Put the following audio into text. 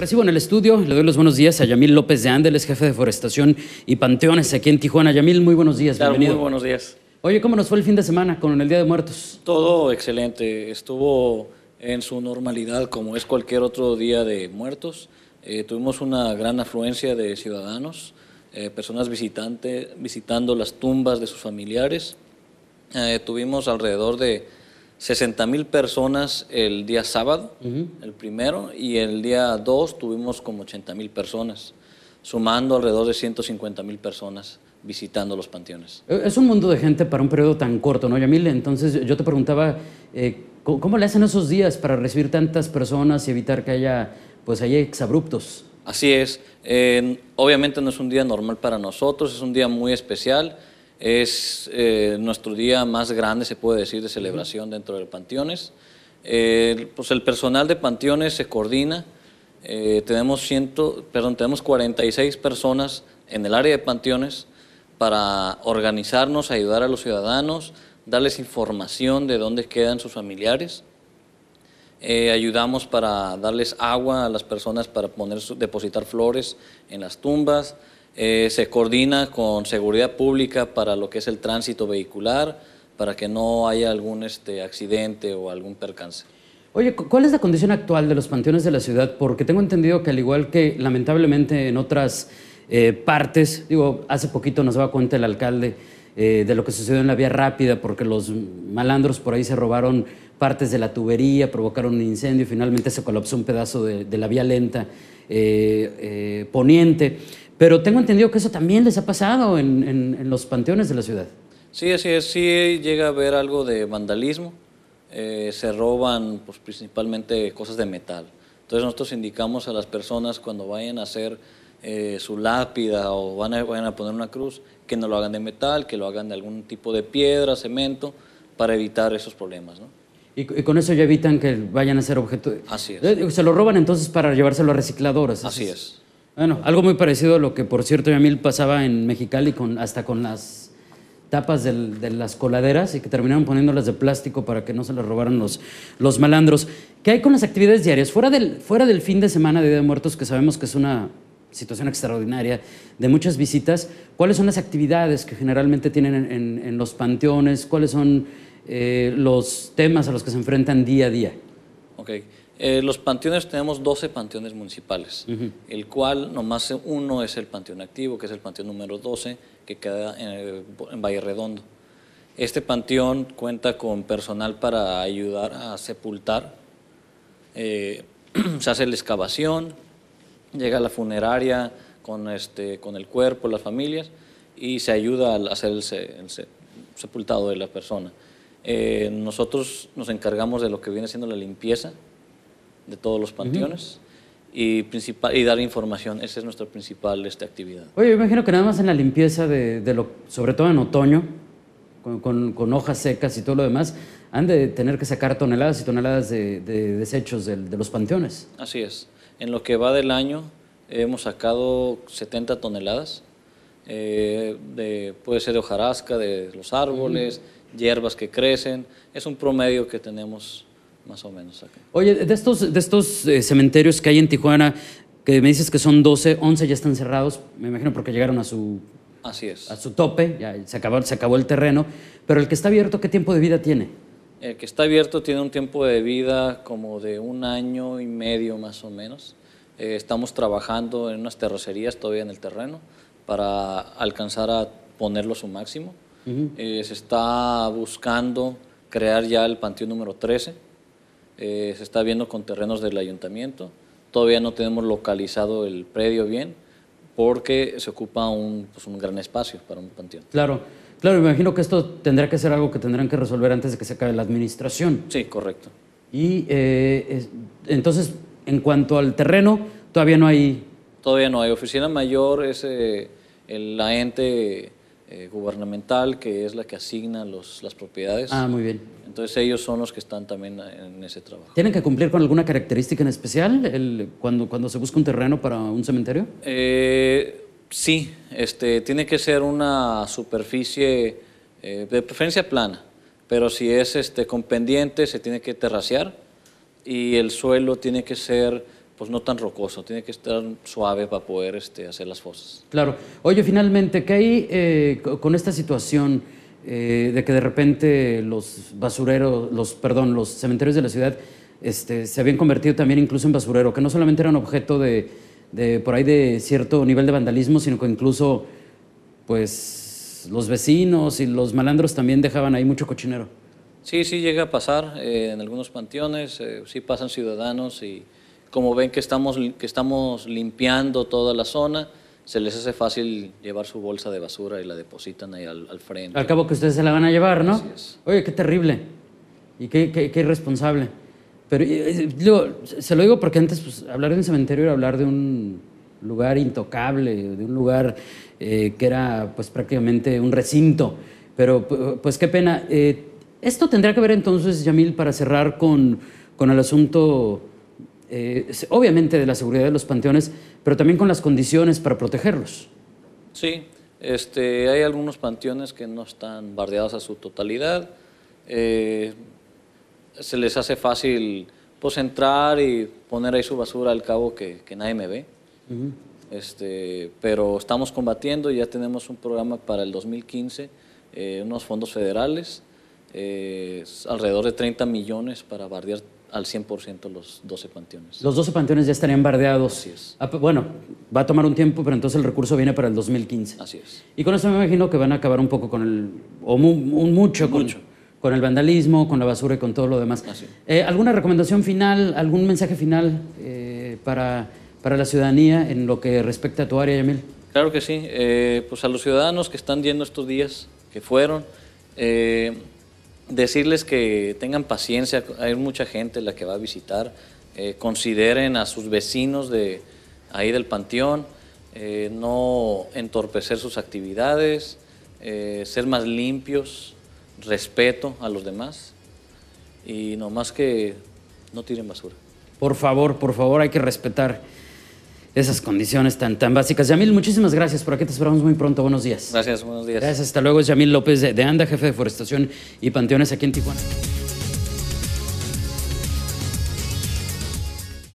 Recibo en el estudio, le doy los buenos días a Yamil López de es jefe de Forestación y Panteones aquí en Tijuana. Yamil, muy buenos días, claro, Muy buenos días. Oye, ¿cómo nos fue el fin de semana con el Día de Muertos? Todo excelente, estuvo en su normalidad como es cualquier otro día de muertos. Eh, tuvimos una gran afluencia de ciudadanos, eh, personas visitantes visitando las tumbas de sus familiares. Eh, tuvimos alrededor de 60 mil personas el día sábado, el primero, y el día 2 tuvimos como 80 mil personas, sumando alrededor de 150 mil personas visitando los panteones. Eh, es un mundo de gente para un periodo tan corto, ¿no, Yamil? Entonces yo te preguntaba, eh, ¿cómo le hacen esos días para recibir tantas personas y evitar que haya, pues, haya exabruptos? Así es. obviamente no es un día normal para nosotros, es un día muy especial es eh, nuestro día más grande, se puede decir, de celebración dentro de Panteones. Eh, pues el personal de Panteones se coordina. Eh, tenemos, ciento, perdón, tenemos 46 personas en el área de Panteones para organizarnos, ayudar a los ciudadanos, darles información de dónde quedan sus familiares. ayudamos para darles agua a las personas para poner, depositar flores en las tumbas. Eh, se coordina con seguridad pública para lo que es el tránsito vehicular, para que no haya algún este, accidente o algún percance. Oye, ¿cuál es la condición actual de los panteones de la ciudad? Porque tengo entendido que al igual que lamentablemente en otras eh, partes, digo, hace poquito nos daba cuenta el alcalde eh, de lo que sucedió en la vía rápida, porque los malandros por ahí se robaron partes de la tubería, provocaron un incendio, y finalmente se colapsó un pedazo de, la vía lenta poniente. Pero tengo entendido que eso también les ha pasado en, los panteones de la ciudad. Sí, así es, sí llega a haber algo de vandalismo. Eh, se roban pues, principalmente cosas de metal. Entonces nosotros indicamos a las personas cuando vayan a hacer eh, su lápida o van a, vayan a poner una cruz que no lo hagan de metal, que lo hagan de algún tipo de piedra, cemento, para evitar esos problemas. Y, con eso ya evitan que vayan a ser objetos. Así es. Eh, se lo roban entonces para llevárselo a recicladoras. Así es. Bueno, algo muy parecido a lo que, por cierto, Yamil pasaba en Mexicali con, hasta con las tapas de las coladeras y que terminaron poniéndolas de plástico para que no se las robaran los, malandros. ¿Qué hay con las actividades diarias? Fuera del, fin de semana de Día de Muertos, que sabemos que es una situación extraordinaria de muchas visitas, ¿cuáles son las actividades que generalmente tienen en, los panteones? ¿Cuáles son eh, los temas a los que se enfrentan día a día? Okay. Eh, los panteones tenemos 12 panteones municipales, el cual nomás uno es el panteón activo, que es el panteón número 12, que queda en, Valle Redondo. Este panteón cuenta con personal para ayudar a sepultar. Eh, se hace la excavación, llega a la funeraria con, este, con el cuerpo, las familias, y se ayuda a hacer el, sepultado de la persona. Eh, nosotros nos encargamos de lo que viene siendo la limpieza de todos los panteones. Y, y dar información, esa es nuestra principal esta actividad. Oye, yo imagino que nada más en la limpieza de, lo, sobre todo en otoño, con, hojas secas y todo lo demás, han de tener que sacar toneladas y toneladas de, desechos de, los panteones. Así es. En lo que va del año hemos sacado 70 toneladas. Eh, puede ser de hojarasca, de los árboles, hierbas que crecen. Es un promedio que tenemos más o menos Oye, de estos, de estos eh, cementerios que hay en Tijuana, que me dices que son 12, 11 ya están cerrados, me imagino porque llegaron a su, Así es. A su tope, ya se acabó, se acabó el terreno, pero el que está abierto, ¿qué tiempo de vida tiene? El que está abierto tiene un tiempo de vida como de un año y medio más o menos. Eh, estamos trabajando en unas terracerías todavía en el terreno para alcanzar a ponerlo a su máximo. Eh, se está buscando crear ya el panteón número 13 eh, se está viendo con terrenos del ayuntamiento. Todavía no tenemos localizado el predio bien porque se ocupa un, pues, gran espacio para un panteón. Claro, claro, imagino que esto tendrá que ser algo que tendrán que resolver antes de que se acabe la administración. Sí, correcto. Y eh, entonces, en cuanto al terreno, todavía no hay... Todavía no hay. Oficina Mayor es eh, la ente gubernamental que es la que asigna las propiedades. Ah, muy bien. Entonces ellos son los que están también en ese trabajo. ¿Tienen que cumplir con alguna característica en especial el, cuando, cuando se busca un terreno para un cementerio? Eh, sí, este, tiene que ser una superficie eh, de preferencia plana, pero si es este, con pendiente se tiene que terracear y el suelo tiene que ser pues no tan rocoso, tiene que estar suave para poder este, hacer las fosas. Claro. Oye, finalmente, ¿qué hay eh, con esta situación? Eh, de que de repente los basureros, los, perdón, los cementerios de la ciudad este, se habían convertido también incluso en basurero, que no solamente eran objeto de, por ahí de cierto nivel de vandalismo, sino que incluso pues los vecinos y los malandros también dejaban ahí mucho cochinero. Sí, sí llega a pasar eh, en algunos panteones, eh, sí pasan ciudadanos y como ven que estamos, que estamos limpiando toda la zona, se les hace fácil llevar su bolsa de basura y la depositan ahí al, al frente. Al cabo que ustedes se la van a llevar, ¿no? Oye, qué terrible y qué, qué, irresponsable. Pero yo se lo digo porque antes pues, hablar de un cementerio era hablar de un lugar intocable, de un lugar eh, que era pues prácticamente un recinto. Pero pues qué pena. Eh, esto tendría que ver entonces, Yamil, para cerrar con, con el asunto eh, obviamente de la seguridad de los panteones, pero también con las condiciones para protegerlos. Sí, este, hay algunos panteones que no están bardeados a su totalidad. Eh, se les hace fácil pues, entrar y poner ahí su basura al cabo que, nadie me ve. este, pero estamos combatiendo y ya tenemos un programa para el 2015, eh, unos fondos federales, alrededor de 30 millones para bardear al 100% los 12 panteones. Los 12 panteones ya estarían bardeados. Sí es. Ah, pues, bueno, va a tomar un tiempo, pero entonces el recurso viene para el 2015. Así es. Y con eso me imagino que van a acabar un poco con el, o un mucho, Con, el vandalismo, con la basura y con todo lo demás. Eh, ¿Alguna recomendación final, algún mensaje final eh, para, la ciudadanía en lo que respecta a tu área, Yamil? Claro que sí. Eh, pues a los ciudadanos que están viendo estos días, que fueron, decirles que tengan paciencia, hay mucha gente la que va a visitar, eh, consideren a sus vecinos de ahí del panteón, eh, no entorpecer sus actividades, eh, ser más limpios, respeto a los demás y nomás que no tiren basura. Por favor, por favor, hay que respetar esas condiciones tan, tan básicas. Yamil, muchísimas gracias. Por aquí te esperamos muy pronto. Buenos días. Gracias, buenos días. Gracias, hasta luego. Yamil López de ANDA, jefe de Forestación y Panteones aquí en Tijuana.